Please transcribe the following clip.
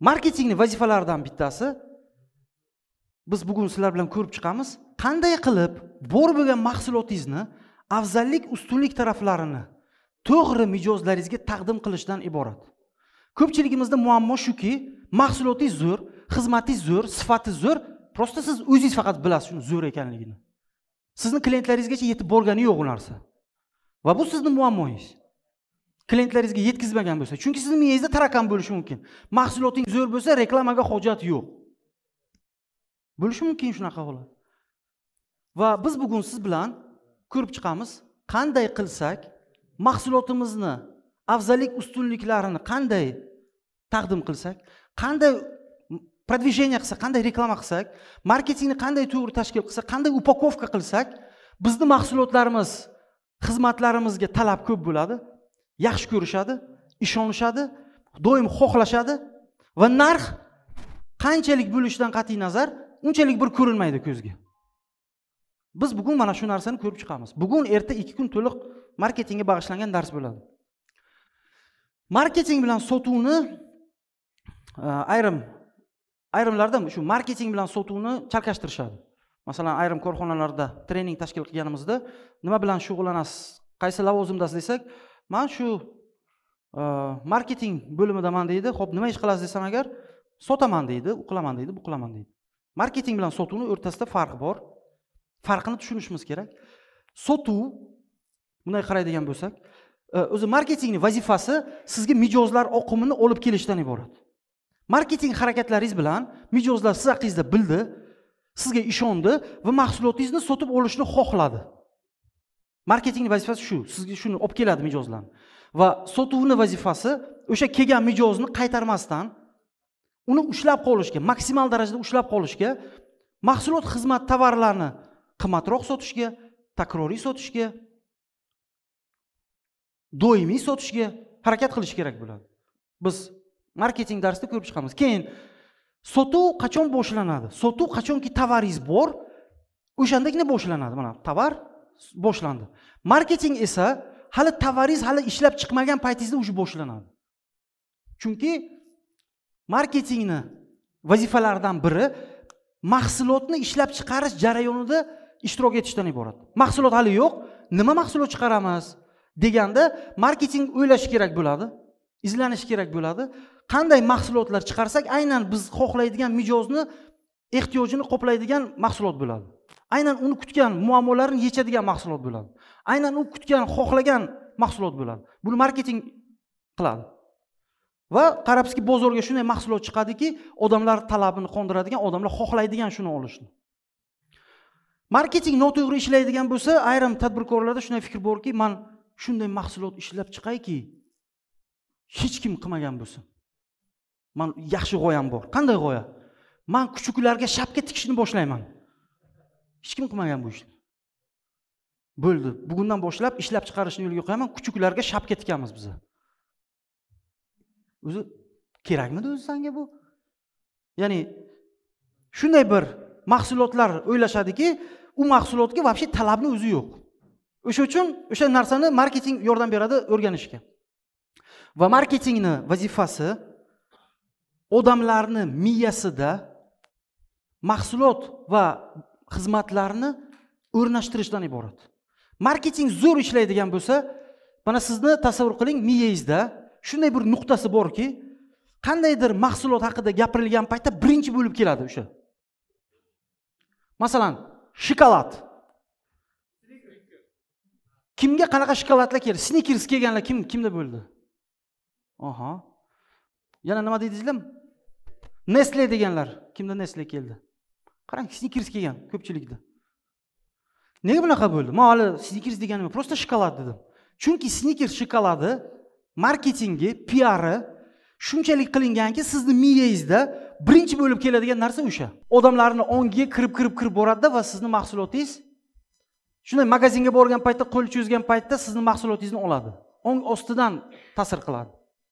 marketingni vazifalaridan bittasi biz bugun sizlar bilan ko'rib chiqamiz qanday qilib bor bo'lgan mahsulotingizni afzallik ustunlik taraflarini to'g'ri mijozlaringizga taqdim qilishdan iborat ko'pchiligimizda muammo shuki mahsulotingiz zo'r xizmatingiz zo'r sifati zo'r просто siz o'zingiz faqat bilasiz shuni zo'r ekanligini sizni klientlaringizgacha yetib borgani yo'q u narsa va bu sizni muammoingiz klientlaringizga yetkazmagan bo'lsa chunki sizni miyangizda tarakan bo'lishi mumkin mahsulotingiz zo'r bo'lsa reklamaga hojat yo'q bo'lishi mumkin shunaqa holat va biz bugun siz bilan ko'rib chiqamiz qanday qilsak mahsulotimizni afzallik ustunliklarini qanday taqdim qilsak qanday продвижение qilsak qanday reklama qilsak marketingni qanday to'g'ri tashkil qilsak qanday upakovka qilsak bizni mahsulotlarimiz xizmatlarimizga talab ko'p bo'ladi yaxshi ko'rishadi ishonishadi doim xohlashadi va narx qanchalik bo'lishidan qat'iy nazar unchalik bir ko'rinmaydi ko'zga biz bugun mana shu narsani ko'rib chiqamiz bugun erta ikki kun to'liq marketingga bag'ishlangan dars bo'ladi marketing bilan sotuvni e, ayrim ayrimlarda shu marketing bilan sotuvni chalkashtirishadi masalan ayrim korxonalarda trening tashkil qilganimizda nima bilan shug'ullanasiz qaysi lavozimdasiz desak man shu e, marketing bo'limidaman deydi ho'p nima ish qilasiz desam agar sotaman deydi u qilaman deydi bu qilaman deydi marketing bilan sotuvni o'rtasida farq bor farqini tushunishimiz kerak sotuv bunday qaraydigan bo'lsak e, o'zi marketingni vazifasi sizga mijozlar oqimini olib kelishdan iborat marketing harakatlaringiz bilan mijozlar siz haqingizda bildi sizga ishondi va mahsulotingizni sotib olishni xohladi marketingni vazifasi shu sizga shuni olib keladi mijozlarni va sotuvni vazifasi o'sha kelgan mijozni qaytarmasdan uni ushlab qolishga maksimal darajada ushlab qolishga mahsulot xizmat tovarlarni qimmatroq sotishga takroriy sotishga doimiy sotishga harakat qilish kerak bo'ladi biz marketing darsida ko'rib chiqamiz keyin sotuv qachon boshlanadi sotuv qachonki tovaringiz bor o'shandagina boshlanadi mana tovar boshlandi marketing esa hali tovaringiz hali ishlab chiqmagan paytingizda уже boshlanadi chunki marketingni vazifalaridan biri mahsulotni ishlab chiqarish jarayonida ishtirok etishdan iborat mahsulot hali yo'q nima mahsulot chiqaramiz deganda marketing o'ylash kerak bo'ladi izlanish kerak bo'ladi qanday mahsulotlar chiqarsak aynan biz xohlaydigan mijozni ehtiyojini qoplaydigan mahsulot bo'ladi aynan uni kutgan muammolarini yechadigan mahsulot bo'ladi aynan u kutgan xohlagan mahsulot bo'ladi buni marketing qiladi va qarabsizki bozorga shunday mahsulot chiqadiki odamlar talabini qondiradigan odamlar xohlaydigan shuni olishni marketing noto'g'ri ishlaydigan bo'lsa ayrim tadbirkorlarda shunday fikr borki man shunday mahsulot ishlab chiqayki hech kim qilmagan bo'lsin man yaxshi g'oyam bor qanday g'oya man kuchuklarga shapka tikishni boshlayman hech kim qilmagan bu ishni bo'ldi bugundan boshlab ishlab chiqarishni yo'lga qo'yaman kuchuklarga shapka tikamiz biza o'zi kerakmidi o'zi sanga bu ya'ni shunday bir mahsulotlar o'ylashadiki u mahsulotga вообще talabni o'zi yo'q o'sha uchun o'sha narsani marketing yordam beradi o'rganishga va marketingni vazifasi odamlarni miyasida mahsulot va xizmatlarni o'rnashtirishdan iborat marketing zo'r ishlaydigan bo'lsa mana sizni tasavvur qiling miyangizda shunday bir nuqtasi borki qandaydir mahsulot haqida gapirilgan paytda birinchi bo'lib keladi o'sha masalan shokolad kimga qanaqa shokoladlar keldi snikers kelganlar kim kimda bo'ldi oha yana nima deydingizlar nesle deganlar kimda nesle keldi qarang snikers kelgan ko'pchilikda nega bunaqa bo'ldi man hali snikers deganim yo'q просто shokolad dedim chunki snikers shokoladi marketingi piari shunchalik qilinganki sizni miyangizda birinchi bo'lib keladigan narsa o'sha odamlarni ongiga kirib kirib kirib boradida va sizni mahsulotingiz shunday magazinga borgan paytda qo'l cho'zgan paytda sizni mahsulotingizni oladi ong ostidan ta'sir qiladi